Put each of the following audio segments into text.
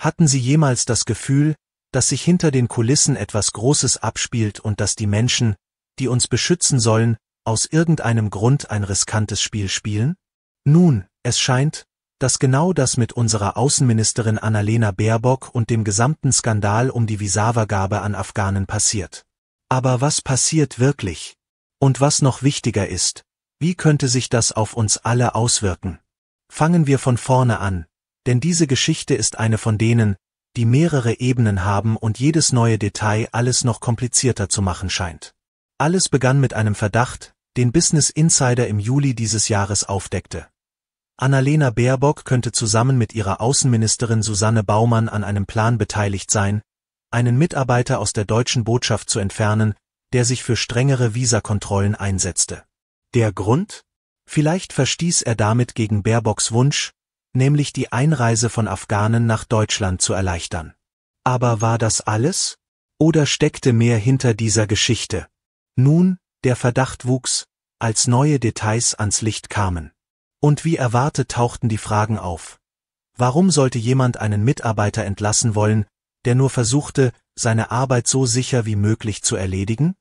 Hatten Sie jemals das Gefühl, dass sich hinter den Kulissen etwas Großes abspielt und dass die Menschen, die uns beschützen sollen, aus irgendeinem Grund ein riskantes Spiel spielen? Nun, es scheint, dass genau das mit unserer Außenministerin Annalena Baerbock und dem gesamten Skandal um die Visavagabe an Afghanen passiert. Aber was passiert wirklich? Und was noch wichtiger ist, wie könnte sich das auf uns alle auswirken? Fangen wir von vorne an, denn diese Geschichte ist eine von denen, die mehrere Ebenen haben und jedes neue Detail alles noch komplizierter zu machen scheint. Alles begann mit einem Verdacht, den Business Insider im Juli dieses Jahres aufdeckte. Annalena Baerbock könnte zusammen mit ihrer Außenministerin Susanne Baumann an einem Plan beteiligt sein, einen Mitarbeiter aus der deutschen Botschaft zu entfernen, der sich für strengere Visakontrollen einsetzte. Der Grund? Vielleicht verstieß er damit gegen Baerbocks Wunsch, nämlich die Einreise von Afghanen nach Deutschland zu erleichtern. Aber war das alles? Oder steckte mehr hinter dieser Geschichte? Nun, der Verdacht wuchs, als neue Details ans Licht kamen. Und wie erwartet tauchten die Fragen auf. Warum sollte jemand einen Mitarbeiter entlassen wollen, der nur versuchte, seine Arbeit so sicher wie möglich zu erledigen?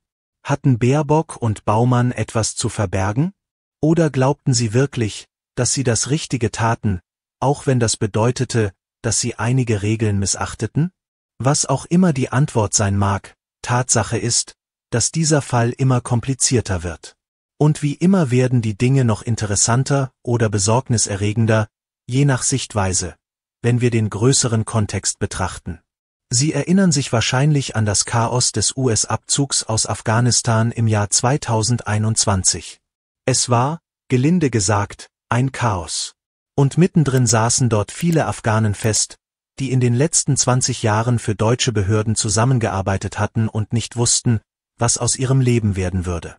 Hatten Baerbock und Baumann etwas zu verbergen? Oder glaubten sie wirklich, dass sie das Richtige taten, auch wenn das bedeutete, dass sie einige Regeln missachteten? Was auch immer die Antwort sein mag, Tatsache ist, dass dieser Fall immer komplizierter wird. Und wie immer werden die Dinge noch interessanter oder besorgniserregender, je nach Sichtweise, wenn wir den größeren Kontext betrachten. Sie erinnern sich wahrscheinlich an das Chaos des US-Abzugs aus Afghanistan im Jahr 2021. Es war, gelinde gesagt, ein Chaos. Und mittendrin saßen dort viele Afghanen fest, die in den letzten 20 Jahren für deutsche Behörden zusammengearbeitet hatten und nicht wussten, was aus ihrem Leben werden würde.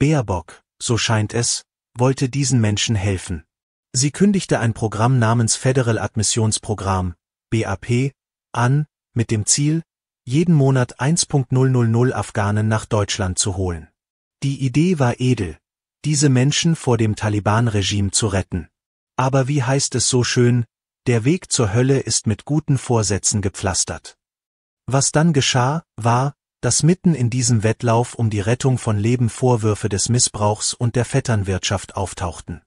Baerbock, so scheint es, wollte diesen Menschen helfen. Sie kündigte ein Programm namens Federal Admissionsprogramm, BAP, an, mit dem Ziel, jeden Monat 1.000 Afghanen nach Deutschland zu holen. Die Idee war edel, diese Menschen vor dem Taliban-Regime zu retten. Aber wie heißt es so schön, der Weg zur Hölle ist mit guten Vorsätzen gepflastert. Was dann geschah, war, dass mitten in diesem Wettlauf um die Rettung von Leben Vorwürfe des Missbrauchs und der Vetternwirtschaft auftauchten.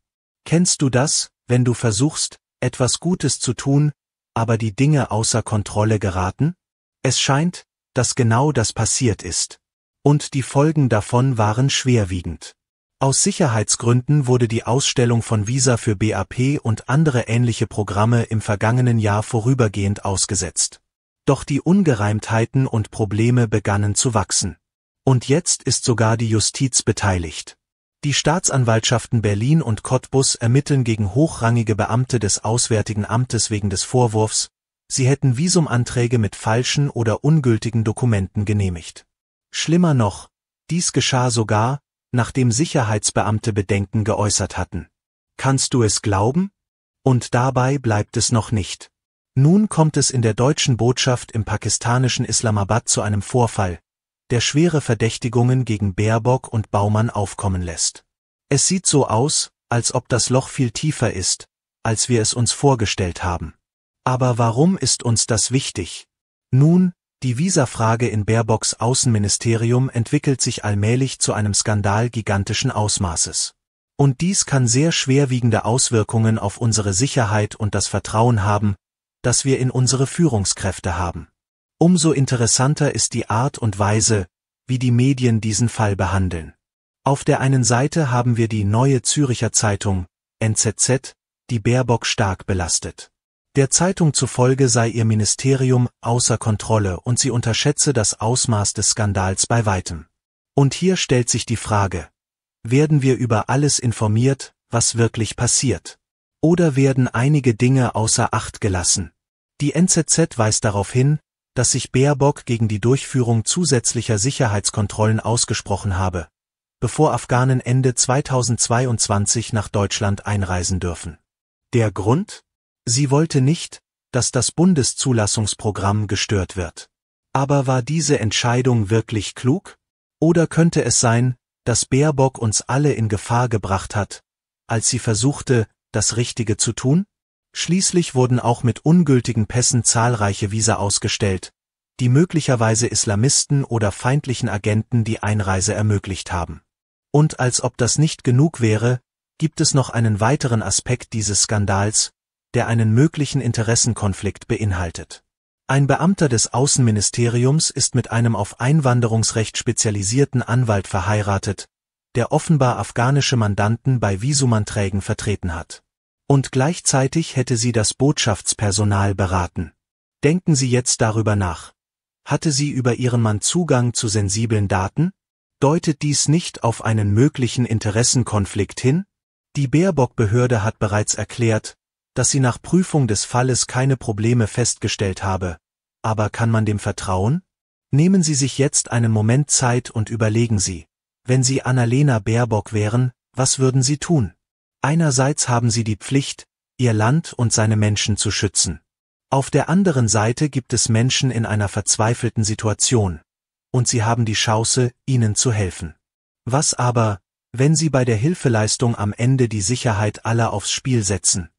Kennst du das, wenn du versuchst, etwas Gutes zu tun, aber die Dinge außer Kontrolle geraten? Es scheint, dass genau das passiert ist. Und die Folgen davon waren schwerwiegend. Aus Sicherheitsgründen wurde die Ausstellung von Visa für BAP und andere ähnliche Programme im vergangenen Jahr vorübergehend ausgesetzt. Doch die Ungereimtheiten und Probleme begannen zu wachsen. Und jetzt ist sogar die Justiz beteiligt. Die Staatsanwaltschaften Berlin und Cottbus ermitteln gegen hochrangige Beamte des Auswärtigen Amtes wegen des Vorwurfs, sie hätten Visumanträge mit falschen oder ungültigen Dokumenten genehmigt. Schlimmer noch, dies geschah sogar, nachdem Sicherheitsbeamte Bedenken geäußert hatten. Kannst du es glauben? Und dabei bleibt es noch nicht. Nun kommt es in der deutschen Botschaft im pakistanischen Islamabad zu einem Vorfall, der schwere Verdächtigungen gegen Baerbock und Baumann aufkommen lässt. Es sieht so aus, als ob das Loch viel tiefer ist, als wir es uns vorgestellt haben. Aber warum ist uns das wichtig? Nun, die Visa-Frage in Baerbocks Außenministerium entwickelt sich allmählich zu einem Skandal gigantischen Ausmaßes. Und dies kann sehr schwerwiegende Auswirkungen auf unsere Sicherheit und das Vertrauen haben, das wir in unsere Führungskräfte haben. Umso interessanter ist die Art und Weise, wie die Medien diesen Fall behandeln. Auf der einen Seite haben wir die Neue Züricher Zeitung, NZZ, die Baerbock stark belastet. Der Zeitung zufolge sei ihr Ministerium außer Kontrolle und sie unterschätze das Ausmaß des Skandals bei weitem. Und hier stellt sich die Frage, werden wir über alles informiert, was wirklich passiert? Oder werden einige Dinge außer Acht gelassen? Die NZZ weist darauf hin, dass sich Baerbock gegen die Durchführung zusätzlicher Sicherheitskontrollen ausgesprochen habe, bevor Afghanen Ende 2022 nach Deutschland einreisen dürfen. Der Grund? Sie wollte nicht, dass das Bundeszulassungsprogramm gestört wird. Aber war diese Entscheidung wirklich klug? Oder könnte es sein, dass Baerbock uns alle in Gefahr gebracht hat, als sie versuchte, das Richtige zu tun? Schließlich wurden auch mit ungültigen Pässen zahlreiche Visa ausgestellt, die möglicherweise Islamisten oder feindlichen Agenten die Einreise ermöglicht haben. Und als ob das nicht genug wäre, gibt es noch einen weiteren Aspekt dieses Skandals, der einen möglichen Interessenkonflikt beinhaltet. Ein Beamter des Außenministeriums ist mit einem auf Einwanderungsrecht spezialisierten Anwalt verheiratet, der offenbar afghanische Mandanten bei Visumanträgen vertreten hat. Und gleichzeitig hätte sie das Botschaftspersonal beraten. Denken Sie jetzt darüber nach. Hatte sie über ihren Mann Zugang zu sensiblen Daten? Deutet dies nicht auf einen möglichen Interessenkonflikt hin? Die Baerbock-Behörde hat bereits erklärt, dass sie nach Prüfung des Falles keine Probleme festgestellt habe. Aber kann man dem vertrauen? Nehmen Sie sich jetzt einen Moment Zeit und überlegen Sie, wenn Sie Annalena Baerbock wären, was würden Sie tun? Einerseits haben Sie die Pflicht, Ihr Land und seine Menschen zu schützen. Auf der anderen Seite gibt es Menschen in einer verzweifelten Situation, und Sie haben die Chance, ihnen zu helfen. Was aber, wenn Sie bei der Hilfeleistung am Ende die Sicherheit aller aufs Spiel setzen?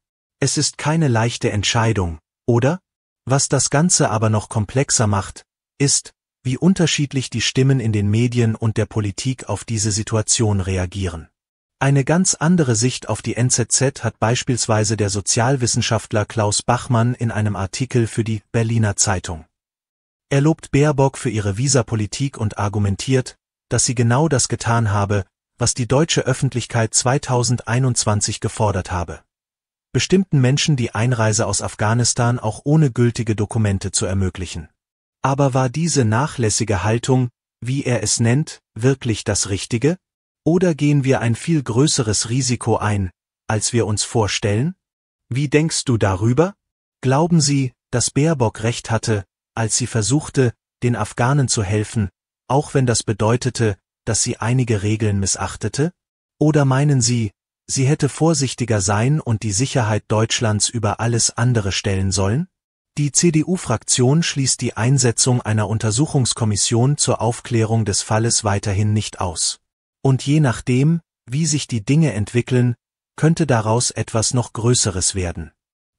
Es ist keine leichte Entscheidung, oder? Was das Ganze aber noch komplexer macht, ist, wie unterschiedlich die Stimmen in den Medien und der Politik auf diese Situation reagieren. Eine ganz andere Sicht auf die NZZ hat beispielsweise der Sozialwissenschaftler Klaus Bachmann in einem Artikel für die Berliner Zeitung. Er lobt Baerbock für ihre Visapolitik und argumentiert, dass sie genau das getan habe, was die deutsche Öffentlichkeit 2021 gefordert habe bestimmten Menschen die Einreise aus Afghanistan auch ohne gültige Dokumente zu ermöglichen. Aber war diese nachlässige Haltung, wie er es nennt, wirklich das Richtige? Oder gehen wir ein viel größeres Risiko ein, als wir uns vorstellen? Wie denkst du darüber? Glauben Sie, dass Baerbock recht hatte, als sie versuchte, den Afghanen zu helfen, auch wenn das bedeutete, dass sie einige Regeln missachtete? Oder meinen Sie, sie hätte vorsichtiger sein und die Sicherheit Deutschlands über alles andere stellen sollen? Die CDU-Fraktion schließt die Einsetzung einer Untersuchungskommission zur Aufklärung des Falles weiterhin nicht aus. Und je nachdem, wie sich die Dinge entwickeln, könnte daraus etwas noch Größeres werden.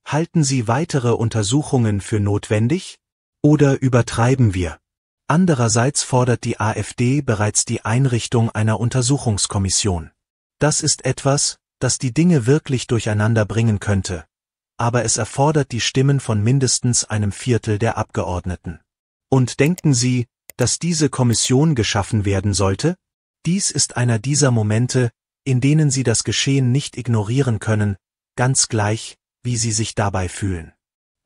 Halten Sie weitere Untersuchungen für notwendig? Oder übertreiben wir? Andererseits fordert die AfD bereits die Einrichtung einer Untersuchungskommission. Das ist etwas, das die Dinge wirklich durcheinander bringen könnte. Aber es erfordert die Stimmen von mindestens einem Viertel der Abgeordneten. Und denken Sie, dass diese Kommission geschaffen werden sollte? Dies ist einer dieser Momente, in denen Sie das Geschehen nicht ignorieren können, ganz gleich, wie Sie sich dabei fühlen.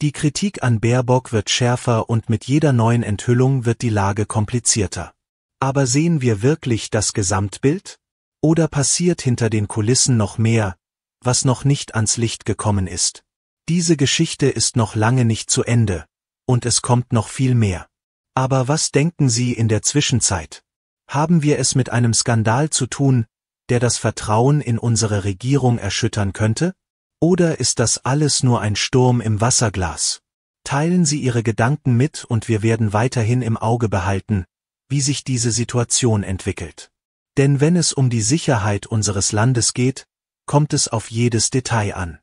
Die Kritik an Baerbock wird schärfer und mit jeder neuen Enthüllung wird die Lage komplizierter. Aber sehen wir wirklich das Gesamtbild? Oder passiert hinter den Kulissen noch mehr, was noch nicht ans Licht gekommen ist? Diese Geschichte ist noch lange nicht zu Ende, und es kommt noch viel mehr. Aber was denken Sie in der Zwischenzeit? Haben wir es mit einem Skandal zu tun, der das Vertrauen in unsere Regierung erschüttern könnte? Oder ist das alles nur ein Sturm im Wasserglas? Teilen Sie Ihre Gedanken mit und wir werden weiterhin im Auge behalten, wie sich diese Situation entwickelt. Denn wenn es um die Sicherheit unseres Landes geht, kommt es auf jedes Detail an.